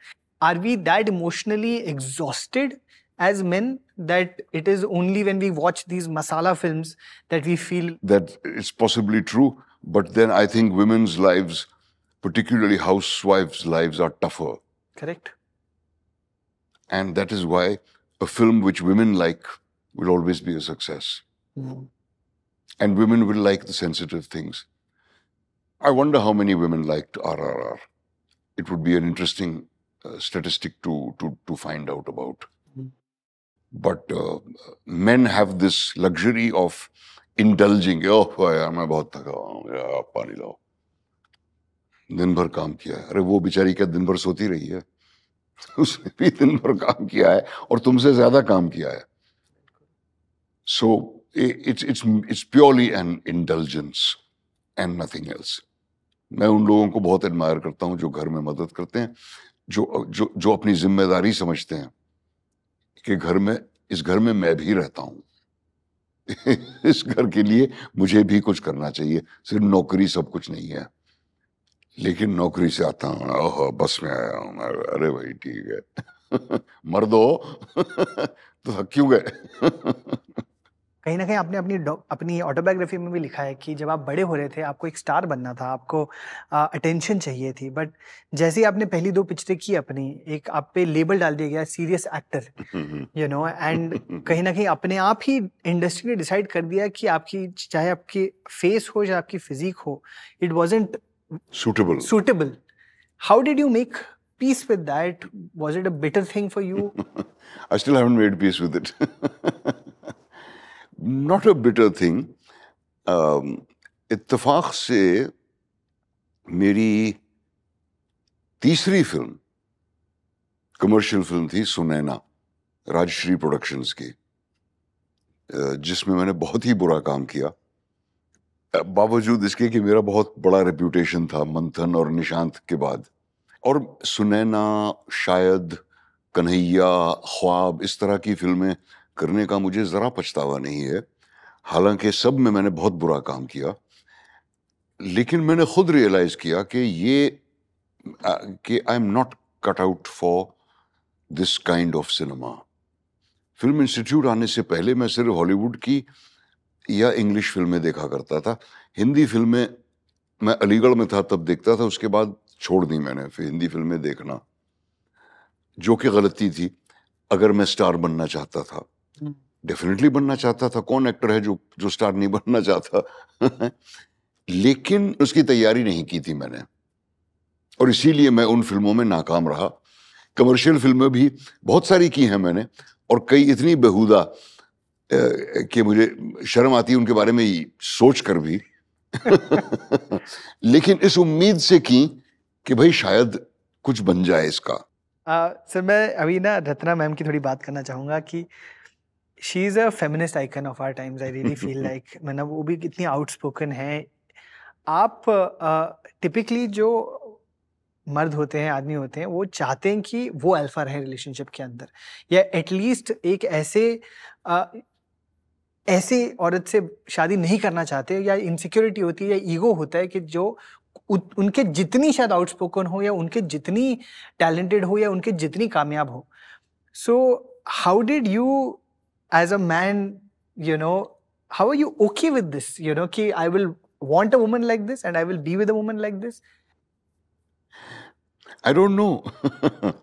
are we that emotionally exhausted as men that it is only when we watch these masala films that we feel that it's possibly true but then i think women's lives particularly housewives lives are tougher correct And that is why a film which women like will always be a success. Mm. And women will like the sensitive things. I wonder how many women liked RRR. It would be an interesting uh, statistic to, to, to find out about. Mm. But uh, men have this luxury of indulging. Oh, यार मैं बहुत थका हूँ Yeah, पानी लाओ दिन भर काम किया अरे वो बेचारी क्या दिन भर सोती रही है <laughs> उसने भी दिन भर काम किया है और तुमसे ज्यादा काम किया है so it's it's it's purely an intelligence and nothing else मैं उन लोगों को बहुत एडमायर करता हूं जो घर में मदद करते हैं जो जो जो अपनी जिम्मेदारी समझते हैं कि घर में इस घर में मैं भी रहता हूं <laughs> इस घर के लिए मुझे भी कुछ करना चाहिए सिर्फ नौकरी सब कुछ नहीं है लेकिन नौकरी से आता हूँ ओह बस में आया हूँ अरे भाई ठीक है <laughs> मर दो <laughs> तो क्यों गए कहीं ना कहीं आपने अपनी अपनी ऑटोबायोग्राफी में भी लिखा है कि जब आप बड़े हो रहे थे आपको एक स्टार बनना था आपको अटेंशन चाहिए थी बट जैसे ही आपने पहली दो पिक्चरें की अपनी एक आप पे लेबल डाल दिया गया serious actor you know and कहीं ना कहीं अपने आप ही इंडस्ट्री ने डिसाइड कर दिया कि आपकी चाहे आपकी फेस हो या आपकी फिजिक हो it wasn't suitable suitable how did you make peace with that was it a bitter thing for you i still haven't made peace with it not a bitter thing um, इत्तेफाक से मेरी तीसरी film commercial film थी Sunaina Rajshree productions की जिसमें मैंने बहुत ही बुरा काम किया बावजूद इसके कि मेरा बहुत बड़ा रेप्यूटेशन था मंथन और निशांत के बाद और सुनैना शायद कन्हैया ख्वाब इस तरह की फिल्में करने का मुझे ज़रा पछतावा नहीं है हालांकि सब में मैंने बहुत बुरा काम किया लेकिन मैंने खुद रियलाइज़ किया कि ये कि I am not cut out for this kind of cinema film institute आने से पहले मैं सिर्फ हॉलीवुड की या इंग्लिश फिल्में देखा करता था हिंदी फिल्में मैं अलीगढ़ में था तब देखता था उसके बाद छोड़ दी मैंने फिर हिंदी फिल्में देखना जो कि गलती थी अगर मैं स्टार बनना चाहता था डेफिनेटली हम्म। बनना चाहता था कौन एक्टर है जो जो स्टार नहीं बनना चाहता <laughs> लेकिन उसकी तैयारी नहीं की थी मैंने और इसीलिए मैं उन फिल्मों में नाकाम रहा कमर्शियल फिल्में भी बहुत सारी की हैं मैंने और कई इतनी बेहुदा कि मुझे शर्म आती है उनके बारे में ही सोच कर भी <laughs> लेकिन इस उम्मीद से की कि भाई शायद कुछ बन जाए इसका आ, सर मैं अभी ना रत्ना मैम की थोड़ी बात करना चाहूंगा कि she is a feminist icon of our times I really feel like मतलब वो भी कितनी आउटस्पोकन है आप टिपिकली जो मर्द होते हैं आदमी होते हैं वो चाहते हैं कि वो अल्फा रहे रिलेशनशिप के अंदर या एटलीस्ट एक ऐसे ऐसी औरत से शादी नहीं करना चाहते या इनसिक्योरिटी होती है या ईगो होता है कि जो उनके जितनी शायद आउटस्पोकन हो या उनके जितनी टैलेंटेड हो या उनके जितनी कामयाब हो so how did you as a man you know how are you okay with this you know कि I will want a woman like this and I will be with a woman like this I don't know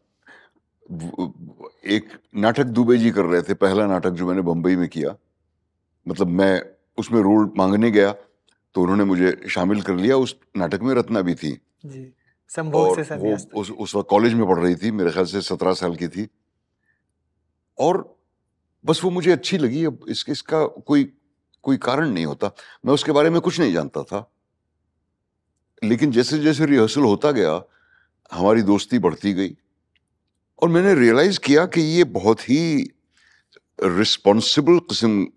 एक नाटक दुबे जी कर रहे थे पहला नाटक जो मैंने बम्बई में किया मतलब मैं उसमें रोल मांगने गया तो उन्होंने मुझे शामिल कर लिया उस नाटक में रत्ना भी थी जी से वो उस उस वक्त कॉलेज में पढ़ रही थी मेरे ख्याल से सत्रह साल की थी और बस वो मुझे अच्छी लगी अब इस, इसका कोई कोई कारण नहीं होता मैं उसके बारे में कुछ नहीं जानता था लेकिन जैसे जैसे रिहर्सल होता गया हमारी दोस्ती बढ़ती गई और मैंने रियलाइज़ किया कि ये बहुत ही रिस्पॉन्सिबल किस्म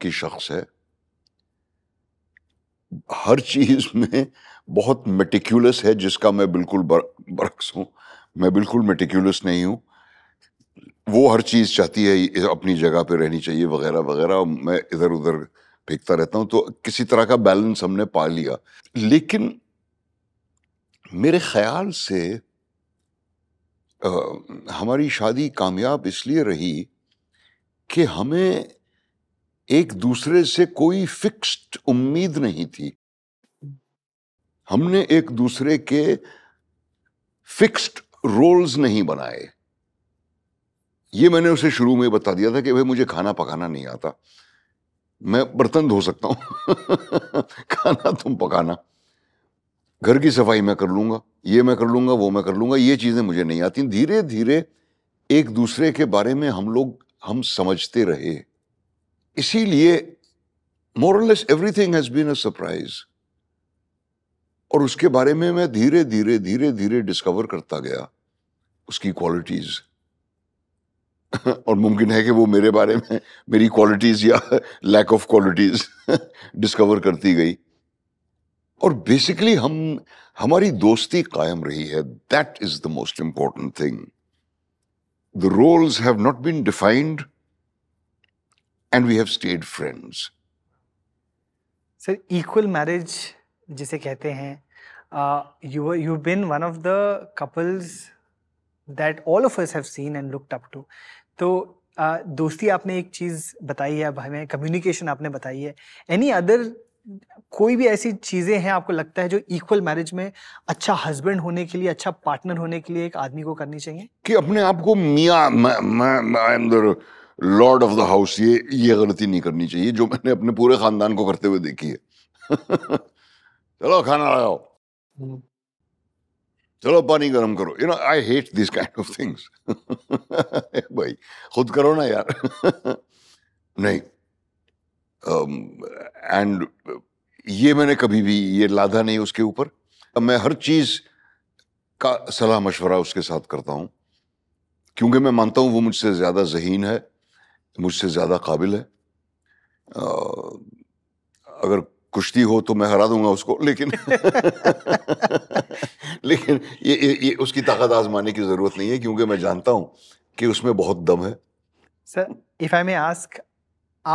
की शख्स है हर चीज में बहुत मेटिक्यूलस है जिसका मैं बिल्कुल बर, बरक्स हूं मैं बिल्कुल मेटिक्यूलस नहीं हूं वो हर चीज़ चाहती है अपनी जगह पे रहनी चाहिए वगैरह वगैरह मैं इधर उधर फेंकता रहता हूं तो किसी तरह का बैलेंस हमने पा लिया लेकिन मेरे ख्याल से आ, हमारी शादी कामयाब इसलिए रही कि हमें एक दूसरे से कोई फिक्स्ड उम्मीद नहीं थी हमने एक दूसरे के फिक्स्ड रोल्स नहीं बनाए ये मैंने उसे शुरू में बता दिया था कि भाई मुझे खाना पकाना नहीं आता मैं बर्तन धो सकता हूं <laughs> खाना तुम पकाना घर की सफाई मैं कर लूंगा ये मैं कर लूंगा वो मैं कर लूंगा ये चीज़ें मुझे नहीं आती धीरे धीरे एक दूसरे के बारे में हम लोग हम समझते रहे इसीलिए more less everything has been a surprise और उसके बारे में मैं धीरे धीरे धीरे धीरे डिस्कवर करता गया उसकी क्वालिटीज़ <laughs> और मुमकिन है कि वो मेरे बारे में मेरी क्वालिटीज़ या लैक ऑफ क्वालिटीज़ डिस्कवर करती गई और बेसिकली हम हमारी दोस्ती कायम रही है that is the most important thing the roles have not been defined and we have stayed friends sir equal marriage जिसे कहते हैं you you been one of the couples that all of us have seen and looked up to तो uh, दोस्ती आपने एक चीज बताई है भाई में कम्युनिकेशन आपने बताई है एनी अदर कोई भी ऐसी चीजें हैं आपको लगता है जो इक्वल मैरिज में अच्छा हस्बैंड होने के लिए अच्छा पार्टनर होने के लिए एक आदमी को करनी चाहिए कि अपने आप को मिया मैं मैं I am the lord of the house ये ये गलती नहीं करनी चाहिए जो मैंने अपने पूरे खानदान को करते हुए देखी है <laughs> चलो खाना लगाओ हम्म। चलो पानी गर्म करो you know I hate this kind of things भाई खुद करो ना यार <laughs> नहीं एंड um, ये मैंने कभी भी ये लादा नहीं उसके ऊपर मैं हर चीज़ का सलाह मशवरा उसके साथ करता हूँ क्योंकि मैं मानता हूँ वो मुझसे ज़्यादा जहीन है मुझसे ज़्यादा काबिल है अगर कुश्ती हो तो मैं हरा दूंगा उसको लेकिन <laughs> लेकिन ये, ये ये उसकी ताकत आजमाने की ज़रूरत नहीं है क्योंकि मैं जानता हूं कि उसमें बहुत दम है sir if I may ask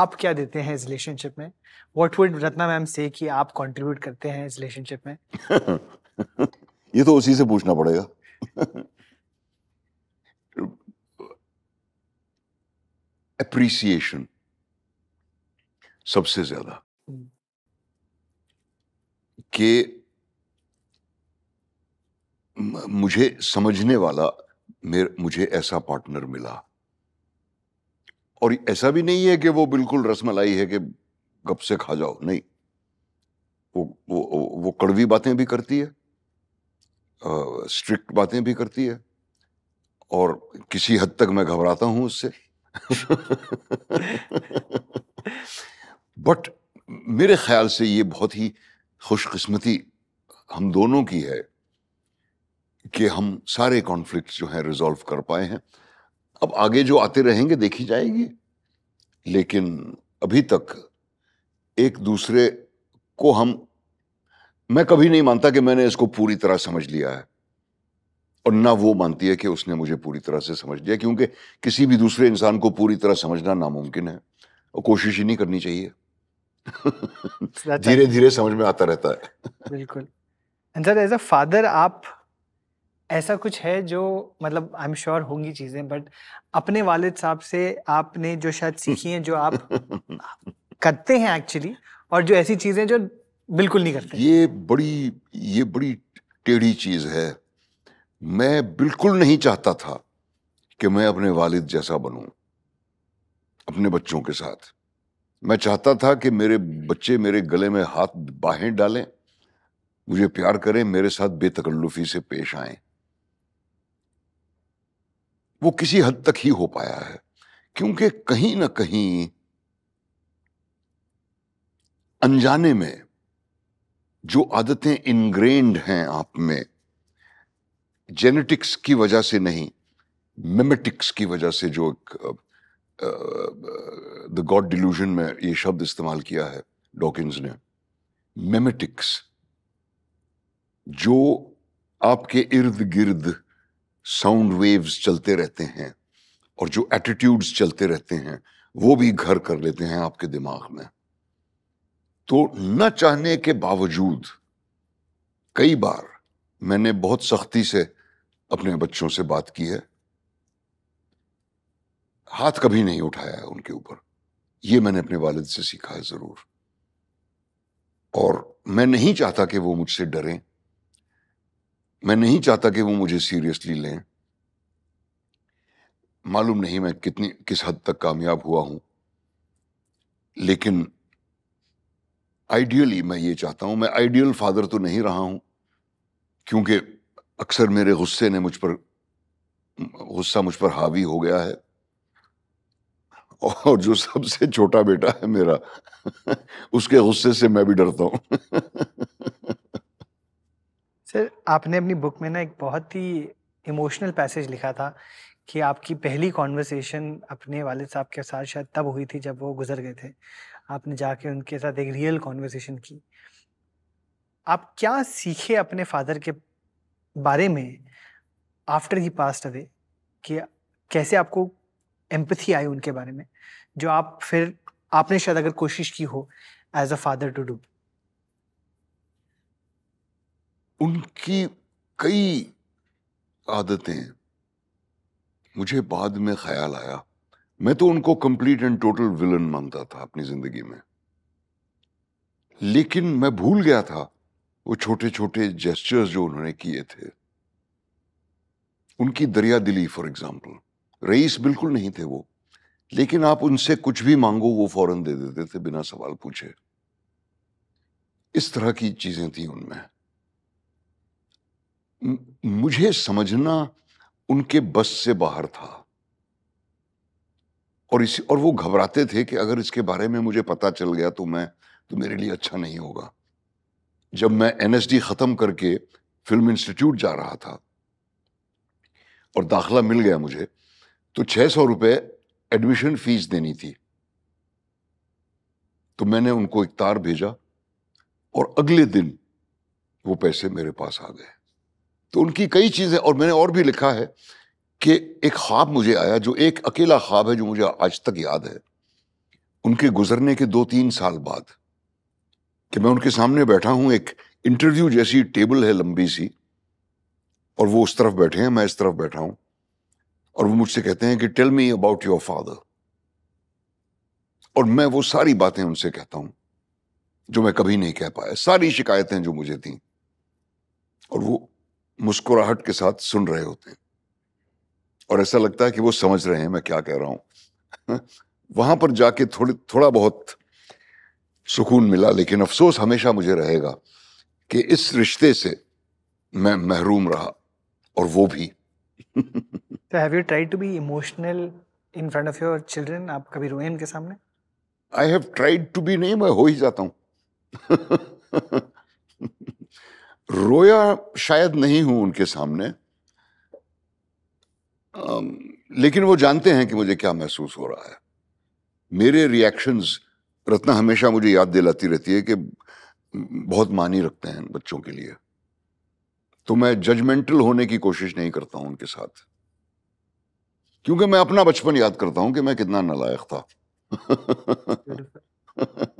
आप क्या देते हैं इस रिलेशनशिप में वट वुड रत्ना मैम से कि आप कंट्रीब्यूट करते हैं इस रिलेशनशिप में <laughs> ये तो उसी से पूछना पड़ेगा <laughs> अप्रिसिएशन सबसे ज्यादा hmm. कि मुझे समझने वाला मेरे मुझे ऐसा पार्टनर मिला और ऐसा भी नहीं है कि वो बिल्कुल रसमलाई है कि गप से खा जाओ नहीं वो वो वो कड़वी बातें भी करती है स्ट्रिक्ट बातें भी करती है और किसी हद तक मैं घबराता हूं उससे बट <laughs> मेरे ख्याल से ये बहुत ही खुशकिस्मती हम दोनों की है कि हम सारे कॉन्फ्लिक्ट जो हैं रिजॉल्व कर पाए हैं अब आगे जो आते रहेंगे देखी जाएगी लेकिन अभी तक एक दूसरे को हम मैं कभी नहीं मानता कि मैंने इसको पूरी तरह समझ लिया है और ना वो मानती है कि उसने मुझे पूरी तरह से समझ लिया क्योंकि किसी भी दूसरे इंसान को पूरी तरह समझना नामुमकिन है और कोशिश ही नहीं करनी चाहिए धीरे धीरे समझ में आता रहता है बिल्कुल एंड एज अ फादर आप ऐसा कुछ है जो मतलब आई एम श्योर होंगी चीज़ें बट अपने वालिद साहब से आपने जो शायद सीखी हैं जो आप <laughs> करते हैं एक्चुअली और जो ऐसी चीज़ें जो बिल्कुल नहीं करते ये बड़ी ये बड़ी टेढ़ी चीज़ है मैं बिल्कुल नहीं चाहता था कि मैं अपने वालिद जैसा बनूं अपने बच्चों के साथ मैं चाहता था कि मेरे बच्चे मेरे गले में हाथ बाहें डालें मुझे प्यार करें मेरे साथ बेतकल्लुफी से पेश आए वो किसी हद तक ही हो पाया है क्योंकि कहीं ना कहीं अनजाने में जो आदतें इनग्रेंड हैं आप में जेनेटिक्स की वजह से नहीं मिमेटिक्स की वजह से जो एक द गॉड डिल्यूजन में ये शब्द इस्तेमाल किया है डॉकिंस ने मेमेटिक्स जो आपके इर्द गिर्द साउंड वेव्स चलते रहते हैं और जो एटीट्यूड्स चलते रहते हैं वो भी घर कर लेते हैं आपके दिमाग में तो न चाहने के बावजूद कई बार मैंने बहुत सख्ती से अपने बच्चों से बात की है हाथ कभी नहीं उठाया है उनके ऊपर ये मैंने अपने वालिद से सीखा है ज़रूर और मैं नहीं चाहता कि वो मुझसे डरें मैं नहीं चाहता कि वो मुझे सीरियसली लें मालूम नहीं मैं कितनी किस हद तक कामयाब हुआ हूं लेकिन आइडियली मैं ये चाहता हूं मैं आइडियल फादर तो नहीं रहा हूं क्योंकि अक्सर मेरे गुस्से ने मुझ पर गुस्सा मुझ पर हावी हो गया है और जो सबसे छोटा बेटा है मेरा उसके गुस्से से मैं भी डरता हूँ सर आपने अपनी बुक में ना एक बहुत ही इमोशनल पैसेज लिखा था कि आपकी पहली कॉन्वर्सेशन अपने वाले साहब के साथ शायद तब हुई थी जब वो गुजर गए थे आपने जाके उनके साथ एक रियल कॉन्वर्सेशन की आप क्या सीखे अपने फादर के बारे में आफ्टर ही पास्ट अवे कि कैसे आपको एम्पथी आई उनके बारे में जो आप फिर आपने शायद अगर कोशिश की हो as a father to do उनकी कई आदतें मुझे बाद में ख्याल आया मैं तो उनको कंप्लीट एंड टोटल विलन मानता था अपनी जिंदगी में लेकिन मैं भूल गया था वो छोटे छोटे जेस्टर्स जो उन्होंने किए थे उनकी दरिया दिली फॉर एग्जाम्पल रईस बिल्कुल नहीं थे वो लेकिन आप उनसे कुछ भी मांगो वो फौरन दे देते थे बिना सवाल पूछे इस तरह की चीजें थी उनमें मुझे समझना उनके बस से बाहर था और इसी और वो घबराते थे कि अगर इसके बारे में मुझे पता चल गया तो मैं तो मेरे लिए अच्छा नहीं होगा जब मैं एन ख़त्म करके फिल्म इंस्टीट्यूट जा रहा था और दाखला मिल गया मुझे तो छह सौ रुपये एडमिशन फीस देनी थी तो मैंने उनको एक तार भेजा और अगले दिन वो पैसे मेरे पास आ गए तो उनकी कई चीज़ें और मैंने और भी लिखा है कि एक ख्वाब मुझे आया जो एक अकेला ख्वाब है जो मुझे आज तक याद है उनके गुजरने के दो तीन साल बाद कि मैं उनके सामने बैठा हूं एक इंटरव्यू जैसी टेबल है लंबी सी और वो उस तरफ बैठे हैं मैं इस तरफ बैठा हूं और वो मुझसे कहते हैं कि tell me about your father और मैं वो सारी बातें उनसे कहता हूं जो मैं कभी नहीं कह पाया सारी शिकायतें जो मुझे थी और वो मुस्कुराहट के साथ सुन रहे होते हैं और ऐसा लगता है कि वो समझ रहे हैं मैं क्या कह रहा हूं <laughs> वहां पर जाके थोड़ी थोड़ा बहुत सुकून मिला लेकिन अफसोस हमेशा मुझे रहेगा कि इस रिश्ते से मैं महरूम रहा और वो भी तो have you tried to be emotional in front of your children आप कभी रोए इनके सामने I have tried to be नहीं मैं हो ही जाता हूँ रोया शायद नहीं हूं उनके सामने लेकिन वो जानते हैं कि मुझे क्या महसूस हो रहा है मेरे रिएक्शंस रत्ना हमेशा मुझे याद दिलाती रहती है कि बहुत मानी रखते हैं बच्चों के लिए तो मैं जजमेंटल होने की कोशिश नहीं करता हूं उनके साथ क्योंकि मैं अपना बचपन याद करता हूं कि मैं कितना नालायक था <laughs>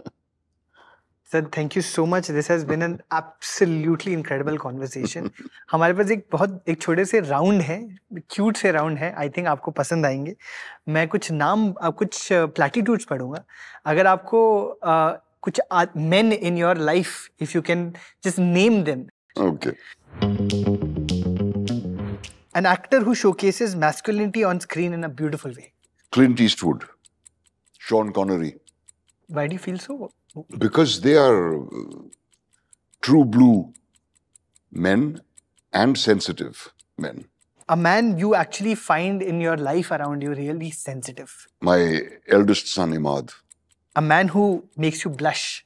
sir thank you so much this has been an absolutely incredible conversation हमारे पास एक बहुत एक छोटे से राउंड है क्यूट से राउंड है आई थिंक आपको पसंद आएंगे मैं कुछ नाम आप कुछ प्लेटिट्यूड्स uh, पढ़ूंगा अगर आपको uh, आ, कुछ men in your life if you can just name them okay an actor who showcases masculinity on screen in a beautiful way Clint Eastwood Sean Connery why do you feel so because they are uh, true blue men and sensitive men. A man you actually find in your life around you really sensitive. My eldest son, Imad. A man who makes you blush.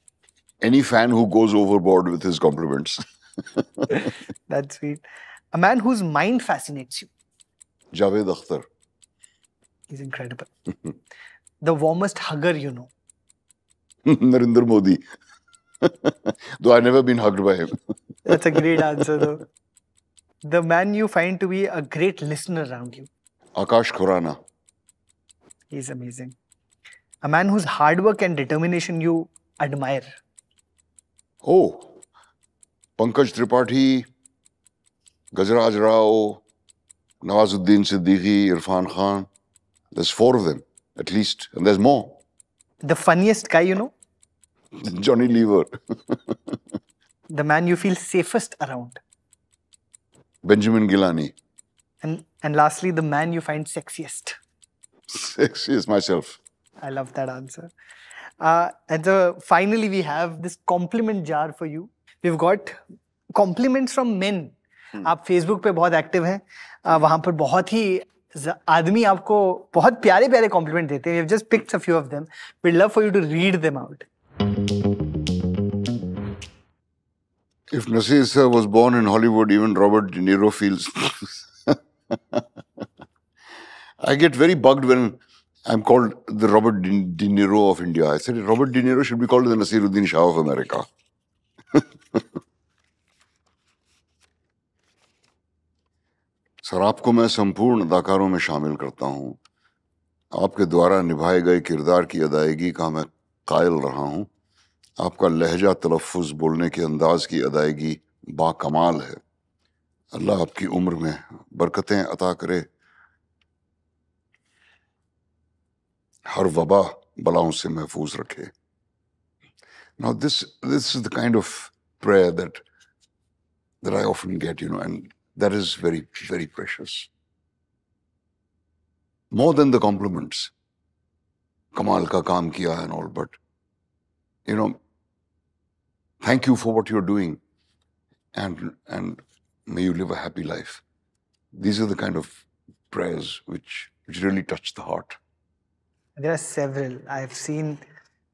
Any fan who goes overboard with his compliments. <laughs> That's sweet. A man whose mind fascinates you. Javed Akhtar. He's incredible. <laughs> the warmest hugger you know. <laughs> Narendra Modi. <laughs> though I've never been hugged by him. <laughs> That's a great answer, though. The man you find to be a great listener around you. Akash Khurana. He's amazing. A man whose hard work and determination you admire. Oh, Pankaj Tripathi, Gajraj Rao, Nawazuddin Siddiqui, Irfan Khan. There's four of them, at least, and there's more. The funniest guy you know? Johnny Lever. <laughs> the man you feel safest around? Benjamin Gilani. And, and lastly, the man you find sexiest? Sexiest myself. I love that answer. Uh, and so finally, we have this compliment jar for you. We've got compliments from men. Hmm. आप Facebook पे बहुत active हैं वहाँ पर बहुत ही आदमी आपको बहुत प्यारे प्यारे कॉम्प्लीमेंट देते हैं just few a few of them love love for you to read them out If Nasir sir was born in Hollywood, even Robert De Niro feels. <laughs> I get very bugged when I'm called the Robert De, De Niro of India. I said Robert De Niro should be called the Nasiruddin Shah of America. Sir आपको मैं संपूर्ण अदाकारों में शामिल करता हूँ आपके द्वारा निभाए गए किरदार की अदायगी का मैं कायल रहा हूँ आपका लहजा तलफ़ बोलने के अंदाज़ की अदायगी बाकमाल है अल्लाह आपकी उम्र में बरकतें अता करे हर वबा बलाओं से महफूज रखे now this this is the kind of prayer that that I often get you know and That is very, very precious. More than the compliments. Kamal ka kaam kiya and all, but, you know, thank you for what you're doing and, and may you live a happy life. These are the kind of prayers which, which really touch the heart. There are several. I've seen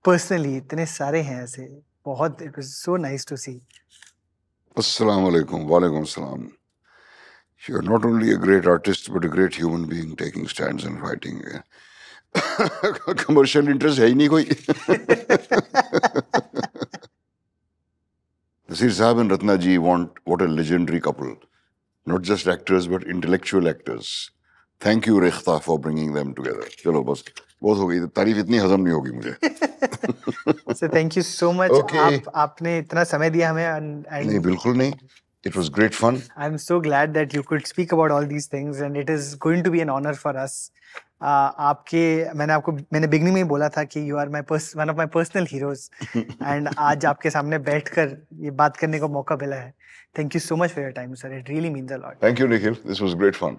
personally, इतने सारे हैं ऐसे. बहुत, it was so nice to see. Assalamu alaikum. Wa alaikum assalam. You're not only a great artist, but a great human being taking stands and fighting. <laughs> Commercial interest, है ही koi. कोई <laughs> Nasir Sahib and want what a legendary couple. Not just actors, but intellectual actors. Thank you, Rekhta, for bringing them together. चलो बस बहुत हो गई तारीफ इतनी हजम नहीं होगी मुझे thank you so much. Okay. आप आपने इतना समय दिया हमें and, and... नहीं बिल्कुल नहीं It was great fun. I'm so glad that you could speak about all these things, and it is going to be an honor for us. Uh, आपके मैंने आपको मैंने बिगनिंग में ही बोला था कि you are my one of my personal heroes and आज आपके सामने बैठकर ये बात करने का मौका मिला है thank you so much for your time sir it really means a lot thank you Nikhil this was great fun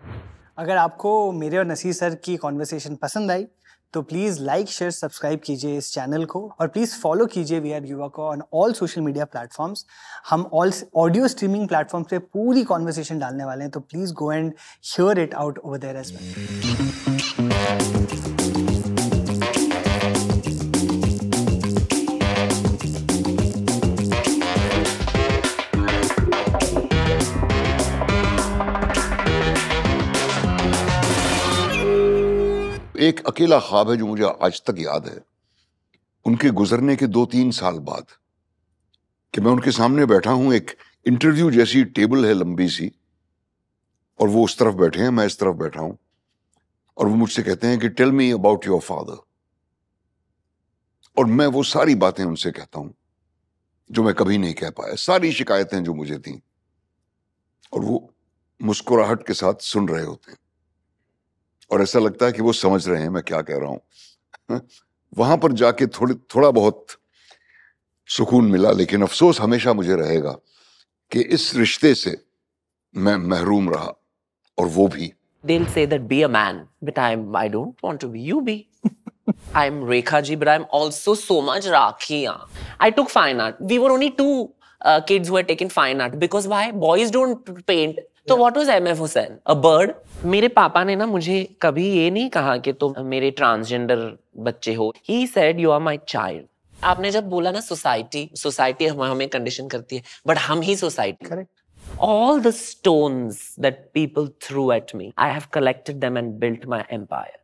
अगर आपको मेरे और नसीर सर की कॉन्वर्सेशन पसंद आई तो प्लीज़ लाइक शेयर सब्सक्राइब कीजिए इस चैनल को और प्लीज़ फॉलो कीजिए वी आर युवा को on all social media platforms हम ऑल ऑडियो स्ट्रीमिंग प्लेटफॉर्म्स पे पूरी कॉन्वर्सेशन डालने वाले हैं तो please go and sure it out over there as well एक अकेला ख्वाब है जो मुझे आज तक याद है उनके गुजरने के दो तीन साल बाद कि मैं उनके सामने बैठा हूं एक इंटरव्यू जैसी टेबल है लंबी सी और वो उस तरफ बैठे हैं मैं इस तरफ बैठा हूं और वो मुझसे कहते हैं कि tell me about your father और मैं वो सारी बातें उनसे कहता हूं जो मैं कभी नहीं कह पाया सारी शिकायतें जो मुझे थी और वो मुस्कुराहट के साथ सुन रहे होते हैं और ऐसा लगता है कि वो समझ रहे हैं मैं क्या कह रहा हूं <laughs> वहां पर जाके थोड़ी थोड़ा बहुत सुकून मिला लेकिन अफसोस हमेशा मुझे रहेगा कि इस रिश्ते से मैं महरूम रहा और वो भी दिल से that be a but I am I don't to be you be I am Rekha ji but I am also so much Rakhi I took fine art we were only two kids who had taken fine art because why boys don't paint तो what was M F Husain a bird मेरे पापा ने ना मुझे कभी ये नहीं कहा कि तुम तो मेरे ट्रांसजेंडर बच्चे हो he said you are my child आपने जब बोला ना सोसाइटी सोसाइटी हम, हमें कंडीशन करती है बट हम ही society correct all the stones that people threw at me I have collected them and built my empire